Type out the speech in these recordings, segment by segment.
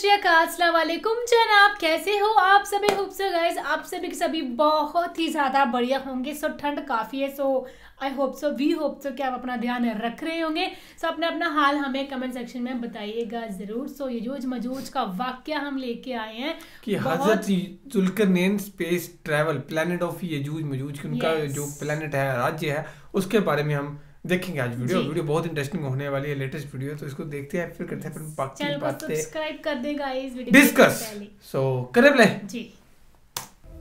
सतरीकुम जनाब कैसे हो आप सभी होप सो गाइज आप सभी सभी बहुत ही ज़्यादा बढ़िया होंगे सो ठंड काफ़ी है so I hope so we hope so कि आप अपना ध्यान रख रहे होंगे सो अपने अपना हाल हमें कमेंट सेक्शन में बताइएगा ज़रूर सो यजूज मजूज का वाक्य हम लेके आए हैं कि हजरत जुल्करनैन स्पेस ट्रैवल प्लानट ऑफ यजूज मजूज उनका जो प्लानट है राज्य है उसके बारे में हम देखेंगे आज वीडियो वीडियो बहुत इंटरेस्टिंग होने वाली है लेटेस्ट वीडियो तो इसको देखते हैं फिर करते हैं अपन बाकी बातें सब्सक्राइब कर दें गाइस वीडियो डिस्कस सो करें प्ले जी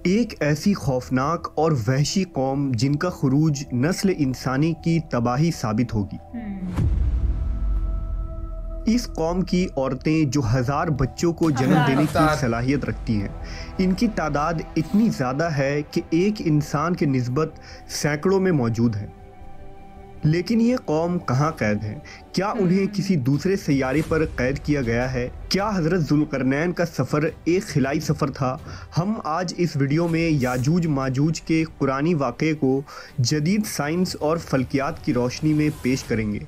एक ऐसी खौफनाक और वहशी कौम जिनका खरूज नस्ल इंसानी की तबाही साबित होगी हम्म। इस कौम की औरतें जो हज़ार बच्चों को जन्म देने की सलाहियत रखती हैं इनकी तादाद इतनी ज़्यादा है कि एक इंसान के नस्बत सैकड़ों में मौजूद है लेकिन ये कौम कहाँ कैद है क्या हम्म। उन्हें किसी दूसरे सैारे पर कैद किया गया है क्या हज़रत जुलकरनैन का सफ़र एक खिलाई सफ़र था हम आज इस वीडियो में याजूज माजूज के कुरानी वाक़े को जदीद साइंस और फलकियात की रोशनी में पेश करेंगे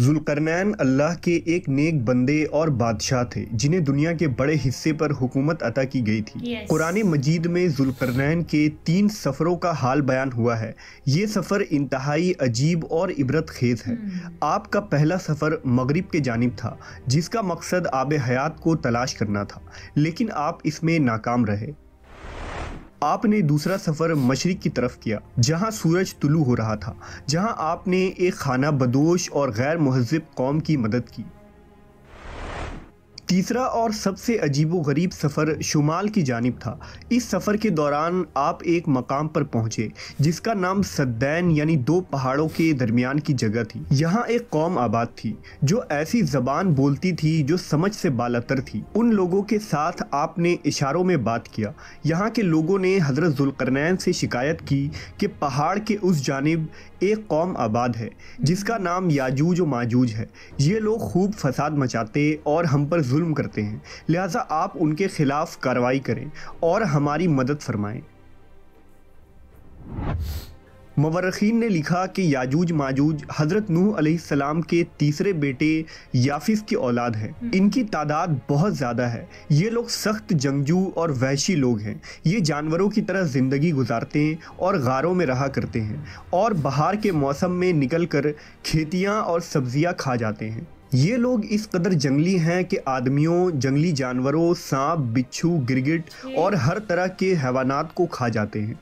जुलकरनैन अल्लाह के एक नेक बंदे और बादशाह थे जिन्हें दुनिया के बड़े हिस्से पर हुकूमत अता की गई थी yes. कुरान मजीद में जुलकरनैन के तीन सफ़रों का हाल बयान हुआ है ये सफ़र इंतहाई अजीब और इबरत खेज़ है hmm. आपका पहला सफ़र मगरब के जानब था जिसका मकसद आब हयात को तलाश करना था लेकिन आप इसमें नाकाम रहे आपने दूसरा सफ़र मशरक़ की तरफ किया जहां सूरज तुलू हो रहा था जहां आपने एक खाना बदोश और गैर महजब कौम की मदद की तीसरा और सबसे अजीबोगरीब सफ़र शुमाल की जानब था इस सफ़र के दौरान आप एक मकाम पर पहुँचे जिसका नाम सद्दैन यानी दो पहाड़ों के दरमियान की जगह थी यहाँ एक कौम आबाद थी जो ऐसी ज़बान बोलती थी जो समझ से बालतर थी उन लोगों के साथ आपने इशारों में बात किया यहाँ के लोगों ने हज़रत जुलकरनैन से शिकायत की कि पहाड़ के उस जानब एक कौम आबाद है जिसका नाम याजूज व माजूज है ये लोग खूब फसाद मचाते और हम पर जुल्म करते हैं लिहाजा आप उनके ख़िलाफ़ कार्रवाई करें और हमारी मदद फरमाएं मवरखीन ने लिखा कि याजूज माजूज हज़रत नूह सलाम के तीसरे बेटे याफिस की औलाद हैं हम्म। इनकी तादाद बहुत ज़्यादा है ये लोग सख्त जंगजू और वहशी लोग हैं ये जानवरों की तरह ज़िंदगी गुजारते हैं और गारों में रहा करते हैं और बाहर के मौसम में निकल कर खेतियाँ और सब्जियाँ खा जाते हैं ये लोग इस कदर जंगली हैं कि आदमियों जंगली जानवरों सांप बिच्छू गिरगिट और हर तरह के हैवानात को खा जाते हैं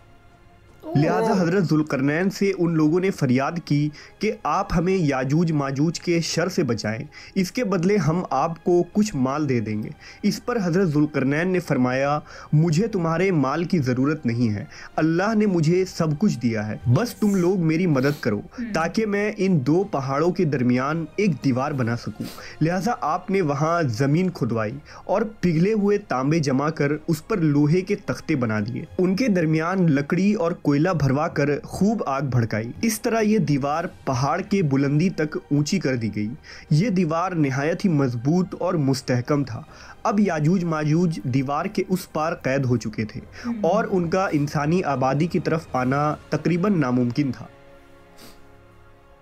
लिहाजा हजरत जुलकरनैन से उन लोगों ने फरियाद की कि आप हमें याजूज माजूज के शर से बचाएं इसके बदले हम आपको कुछ माल दे देंगे इस पर हजरत जुलकरनैन ने फरमाया मुझे तुम्हारे माल की ज़रूरत नहीं है अल्लाह ने मुझे सब कुछ दिया है बस तुम लोग मेरी मदद करो हम्म। ताकि मैं इन दो पहाड़ों के दरमियान एक दीवार बना सकूँ लिहाजा आपने वहाँ ज़मीन खुदवाई और पिघले हुए तांबे जमा कर उस पर लोहे के तख्ते बना दिए उनके दरमियान लकड़ी और कोयला भरवा कर खूब आग भड़काई इस तरह ये दीवार पहाड़ के बुलंदी तक ऊंची कर दी गई ये दीवार नहायत ही मजबूत और मुस्तहकम था अब याजूज माजूज दीवार के उस पार कैद हो चुके थे हम्म। और उनका इंसानी आबादी की तरफ आना तकरीबन नामुमकिन था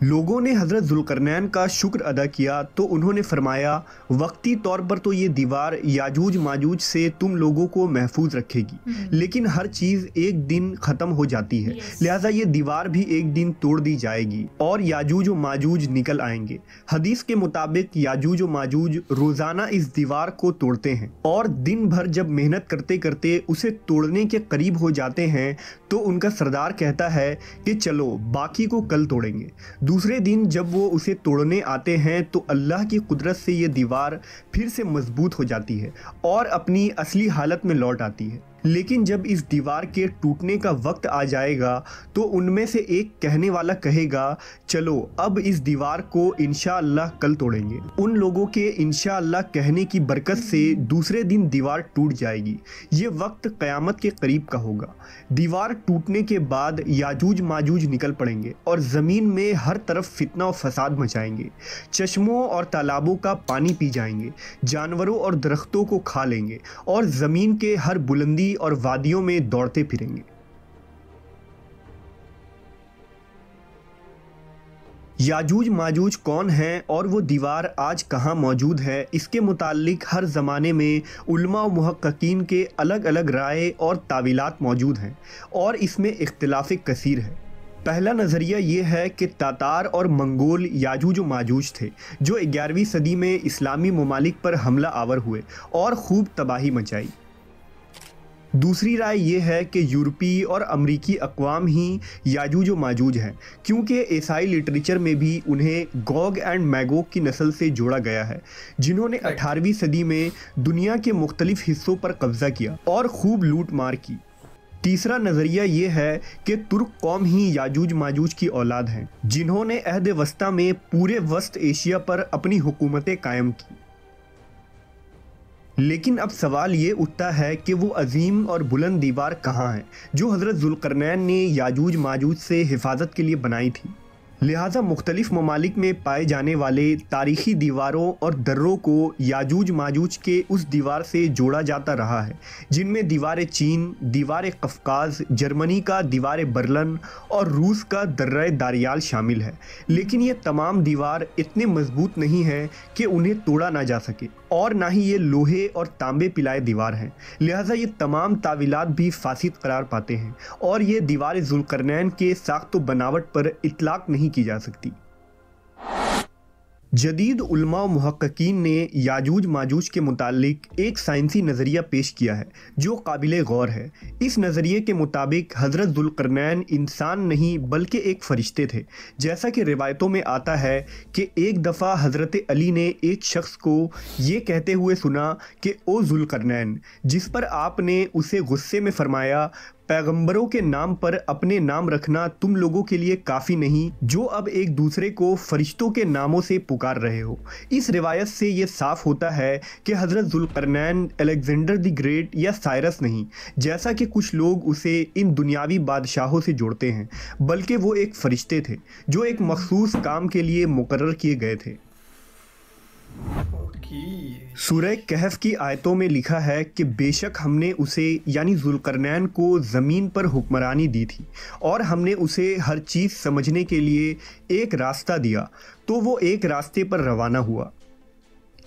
लोगों ने हज़रत जुलकरनैन का शुक्र अदा किया तो उन्होंने फरमाया वक्ती तौर पर तो ये दीवार याजूज माजूज से तुम लोगों को महफूज रखेगी हम्म। लेकिन हर चीज़ एक दिन ख़त्म हो जाती है लिहाजा ये दीवार भी एक दिन तोड़ दी जाएगी और याजूज माजूज निकल आएंगे हदीस के मुताबिक याजूज माजूज रोज़ाना इस दीवार को तोड़ते हैं और दिन भर जब मेहनत करते करते उसे तोड़ने के करीब हो जाते हैं तो उनका सरदार कहता है कि चलो बाकी को कल तोड़ेंगे दूसरे दिन जब वो उसे तोड़ने आते हैं तो अल्लाह की कुदरत से ये दीवार फिर से मजबूत हो जाती है और अपनी असली हालत में लौट आती है लेकिन जब इस दीवार के टूटने का वक्त आ जाएगा तो उनमें से एक कहने वाला कहेगा चलो अब इस दीवार को इनशाला कल तोड़ेंगे उन लोगों के इनशाला कहने की बरकत से दूसरे दिन दीवार टूट जाएगी ये वक्त क़यामत के करीब का होगा दीवार टूटने के बाद याजूज माजूज निकल पड़ेंगे और ज़मीन में हर तरफ फितना और फसाद मचाएंगे चश्मों और तालाबों का पानी पी जाएंगे जानवरों और दरख्तों को खा लेंगे और ज़मीन के हर बुलंदी और वादियों में दौड़ते फिरेंगे याजूज माजूज कौन है और वो दीवार आज कहाँ मौजूद है इसके मुतालिक हर ज़माने में उल्मा महक्कीन के अलग अलग राय और तावीलात मौजूद हैं और इसमें इख्तलाफ कसीर है पहला नज़रिया ये है कि तातार और मंगोल याजूज माजूज थे जो ग्यारहवीं सदी में इस्लामी ममालिक पर हमला आवर हुए और खूब तबाही मचाई दूसरी राय यह है कि यूरोपीय और अमरीकी अकवाम ही याजूज व माजूज हैं क्योंकि ईसाई लिटरेचर में भी उन्हें गॉग एंड मैगोग की नस्ल से जोड़ा गया है जिन्होंने 18वीं सदी में दुनिया के मुख्तलिफ हिस्सों पर कब्जा किया और खूब लूट मार की तीसरा नज़रिया ये है कि तुर्क कौम ही याजूज माजूज की औलाद हैं जिन्होंने अहद वस्ता में पूरे वस्त एशिया पर अपनी हुकूमतें कायम की लेकिन अब सवाल ये उठता है कि वो अजीम और बुलंद दीवार कहाँ है जो हज़रत जुलकरनैन ने याजूज माजूज से हिफाजत के लिए बनाई थी लिहाजा मुख्तलिफ ममालिक में पाए जाने वाले तारीखी दीवारों और दर्रों को याजूज माजूज के उस दीवार से जोड़ा जाता रहा है जिनमें दीवार चीन दीवार कफकाज जर्मनी का दीवार बर्लन और रूस का दर्र दारियाल शामिल है लेकिन ये तमाम दीवार इतने मजबूत नहीं हैं कि उन्हें तोड़ा ना जा सके और ना ही ये लोहे और तांबे पिलाए दीवार हैं लिहाजा ये तमाम तावीलत भी फासद करार पाते हैं और ये दीवार जुलकरनैन के साख्त तो बनावट पर इतलाक नहीं नहीं की जा सकती जदीद उलमा महक्कीन ने याजूज माजूज के मुतालिक एक साइंसी नज़रिया पेश किया है जो काबिल गौर है इस नज़रिए के मुताबिक हज़रत जुलकरनैन इंसान नहीं बल्कि एक फ़रिश्ते थे जैसा कि रिवायतों में आता है कि एक दफ़ा हज़रत अली ने एक शख्स को ये कहते हुए सुना कि ओ जुलकरनैन जिस पर आपने उसे गुस्से में फरमाया पैगंबरों के नाम पर अपने नाम रखना तुम लोगों के लिए काफ़ी नहीं जो अब एक दूसरे को फरिश्तों के नामों से पुकार रहे हो इस रिवायत से ये साफ होता है कि हज़रत जुलकरनैन अलेक्जेंडर द ग्रेट या साइरस नहीं जैसा कि कुछ लोग उसे इन दुनियावी बादशाहों से जोड़ते हैं बल्कि वो एक फ़रिश्ते थे जो एक मखसूस काम के लिए मुकर किए गए थे सूर्य कहफ की आयतों में लिखा है कि बेशक हमने उसे यानी जुलकरनैन को ज़मीन पर हुक्मरानी दी थी और हमने उसे हर चीज़ समझने के लिए एक रास्ता दिया तो वो एक रास्ते पर रवाना हुआ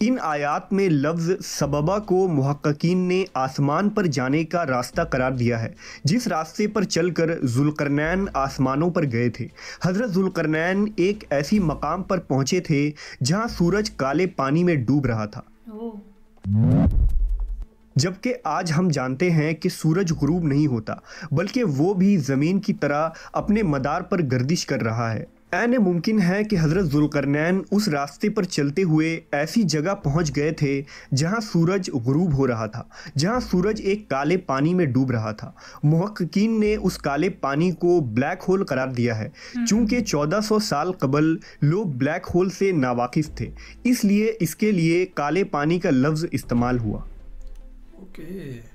इन आयात में लफ्ज़ सबबा को मुहक्कीन ने आसमान पर जाने का रास्ता करार दिया है जिस रास्ते पर चलकर जुलकरनैन आसमानों पर गए थे हज़रत जुलकरनैन एक ऐसी मकाम पर पहुंचे थे जहां सूरज काले पानी में डूब रहा था जबकि आज हम जानते हैं कि सूरज गुरूब नहीं होता बल्कि वो भी ज़मीन की तरह अपने मदार पर गर्दिश कर रहा है एन मुमकिन है कि हज़रत जुलकरनैन उस रास्ते पर चलते हुए ऐसी जगह पहुंच गए थे जहां सूरज गरूब हो रहा था जहां सूरज एक काले पानी में डूब रहा था महक्कीन ने उस काले पानी को ब्लैक होल करार दिया है हम्म। चूंकि 1400 साल कबल लोग ब्लैक होल से नावाकिफ थे इसलिए इसके लिए काले पानी का लफ्ज़ इस्तेमाल हुआ okay.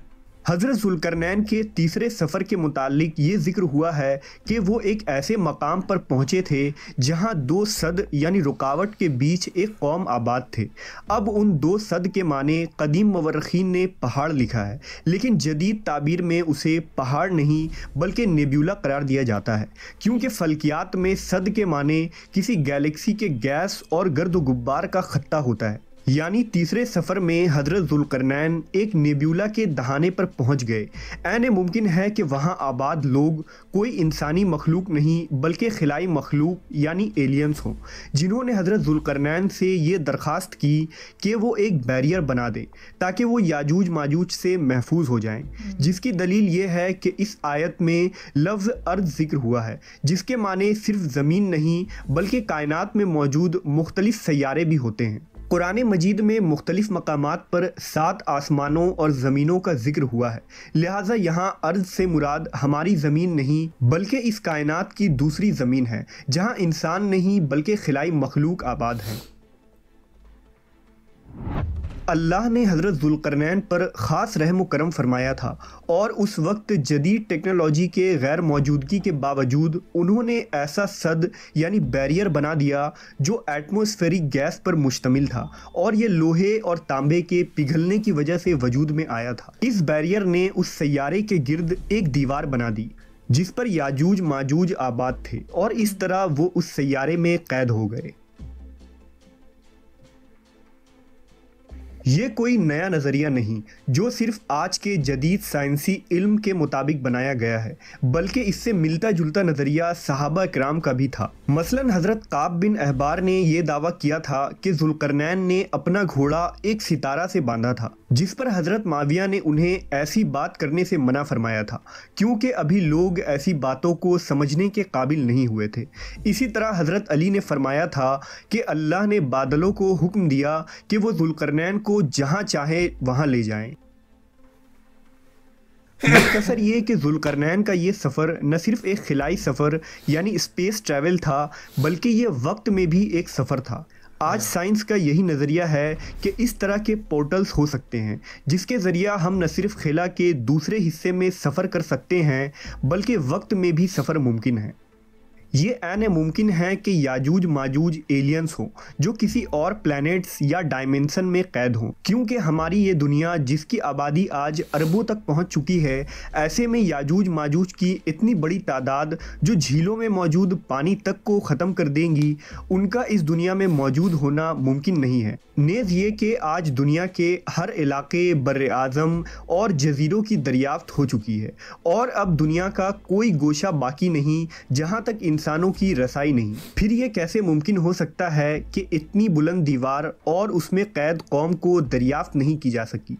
हज़रत जुलकरनैन के तीसरे सफ़र के मुतालिक ये जिक्र हुआ है कि वो एक ऐसे मकाम पर पहुँचे थे जहाँ दो सद यानी रुकावट के बीच एक कौम आबाद थे अब उन दो सद के माने कदीम मवरखीन ने पहाड़ लिखा है लेकिन जदीद ताबीर में उसे पहाड़ नहीं बल्कि नेब्यूला करार दिया जाता है क्योंकि फल्कियात में सद के माने किसी गैलेक्सी के गैस और गर्द गुब्बार का खत्ता होता है यानी तीसरे सफ़र में हजरत जुलकरनैन एक नेब्यूला के दहाने पर पहुंच गए एन मुमकिन है कि वहां आबाद लोग कोई इंसानी मखलूक नहीं बल्कि खिलाई मखलूक यानी एलियंस हों जिन्होंने हजरत जुलकरनैन से ये दरख्वास्त की कि वो एक बैरियर बना दें ताकि वो याजूज माजूज से महफूज हो जाएं जिसकी दलील ये है कि इस आयत में लफ्ज़ अर्ज ज़िक्र हुआ है जिसके माने सिर्फ ज़मीन नहीं बल्कि कायनत में मौजूद मुख्तलिफ़ स्यारे भी होते हैं कुरान मजीद में मुख्तलिफ मकाम पर सात आसमानों और ज़मीनों का जिक्र हुआ है लिहाजा यहाँ अर्ज से मुराद हमारी ज़मीन नहीं बल्कि इस कायनात की दूसरी ज़मीन है जहाँ इंसान नहीं बल्कि खिलाई मखलूक आबाद है अल्लाह ने हज़रत जुल्करनैन पर ख़ास रहम करम फरमाया था और उस वक्त जदीद टेक्नोलॉजी के गैर मौजूदगी के बावजूद उन्होंने ऐसा सद यानी बैरियर बना दिया जो एटमोसफेरिक गैस पर मुश्तमिल था और ये लोहे और तांबे के पिघलने की वजह से वजूद में आया था इस बैरियर ने उस सैारे के गर्द एक दीवार बना दी जिस पर याजूज माजूज आबाद थे और इस तरह वो उस सैारे में कैद हो गए ये कोई नया नज़रिया नहीं जो सिर्फ आज के जदीद साइंसी इल्म के मुताबिक बनाया गया है बल्कि इससे मिलता जुलता नज़रिया सहाबा कराम का भी था मसलन हज़रत काब बिन अहबार ने यह दावा किया था कि जुलकरनैन ने अपना घोड़ा एक सितारा से बांधा था जिस पर हज़रत माविया ने उन्हें ऐसी बात करने से मना फरमाया था क्योंकि अभी लोग ऐसी बातों को समझने के काबिल नहीं हुए थे इसी तरह हज़रत अली ने फरमाया था कि अल्लाह ने बादलों को हुक्म दिया कि वो जुलकरनैन को जहाँ चाहे वहाँ ले जाएं मुख्तर ये कि जुलकरनैन का ये सफ़र न सिर्फ एक खिलाई सफ़र यानी स्पेस ट्रैवल था बल्कि ये वक्त में भी एक सफ़र था आज साइंस का यही नज़रिया है कि इस तरह के पोर्टल्स हो सकते हैं जिसके ज़रिए हम न सिर्फ खिला के दूसरे हिस्से में सफ़र कर सकते हैं बल्कि वक्त में भी सफ़र मुमकिन है ये एन मुमकिन है कि याजूज माजूज एलियंस हों जो किसी और प्लैनेट्स या डायमेंशन में कैद हों क्योंकि हमारी ये दुनिया जिसकी आबादी आज अरबों तक पहुंच चुकी है ऐसे में याजूज माजूज की इतनी बड़ी तादाद जो झीलों में मौजूद पानी तक को ख़त्म कर देंगी उनका इस दुनिया में मौजूद होना मुमकिन नहीं है नेज ये कि आज दुनिया के हर इलाके बर आज़म और जजीरों की दरियाफ्त हो चुकी है और अब दुनिया का कोई गोशा बाकी नहीं जहाँ तक किसानों की रसाई नहीं फिर ये कैसे मुमकिन हो सकता है कि इतनी बुलंद दीवार और उसमें कैद कौम को दरियाफ्त नहीं की जा सकी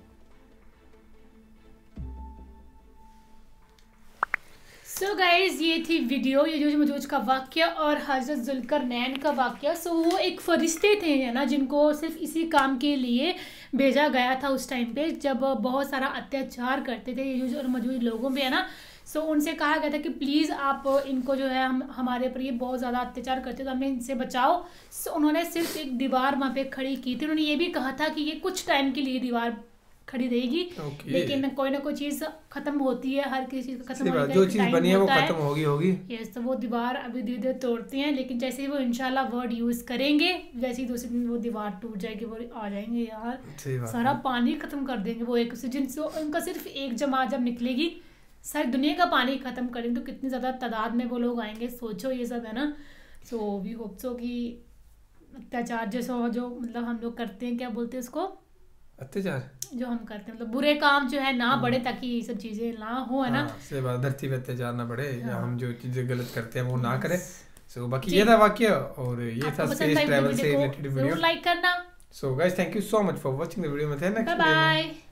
सो so गाइज़ ये थी वीडियो ये जो मजूज का वाक्य और हजरत जुलकर नैन का वाक्य सो so, वो एक फरिश्ते थे है ना जिनको सिर्फ इसी काम के लिए भेजा गया था उस टाइम पे जब बहुत सारा अत्याचार करते थे ये जो और मजूज लोगों पे है ना सो so, उनसे कहा गया था कि प्लीज़ आप इनको जो है हम हमारे पर ये बहुत ज़्यादा अत्याचार करते हो तो हमें इनसे बचाओ so, उन्होंने सिर्फ एक दीवार वहाँ पे खड़ी की थी उन्होंने ये भी कहा था कि ये कुछ टाइम के लिए दीवार खड़ी रहेगी okay. लेकिन कोई ना कोई चीज खत्म होती है हर किसी चीज खत्म जो चीज बनी है वो खत्म होगी होगी यस तो वो दीवार अभी धीरे धीरे तोड़ते हैं लेकिन जैसे ही वो इनशाला वर्ड यूज करेंगे वैसे ही दूसरे दिन वो दीवार टूट जाएगी वो आ जाएंगे यार सारा पानी खत्म कर देंगे वो एक जिनसे उनका सिर्फ एक जमा जब निकलेगी सारी दुनिया का पानी ख़त्म करें तो कितनी ज़्यादा तादाद में वो लोग आएंगे सोचो ये सब है ना सो वी होप सो कि अत्याचार जैसे जो मतलब हम लोग करते हैं क्या बोलते हैं उसको अत्याचार जो हम करते हैं मतलब बुरे काम जो है ना बढ़े हाँ। ताकि ये सब चीजें ना हो है ना हाँ, धरती पर अत्याचार ना बढ़े या हाँ। हम जो चीजें गलत करते हैं वो ना करें सो so, बाकी ये था वाक्य और ये था स्पेस ट्रैवल तो से रिलेटेड वीडियो लाइक करना so guys thank you so much for watching the video में नेक्स्ट बाय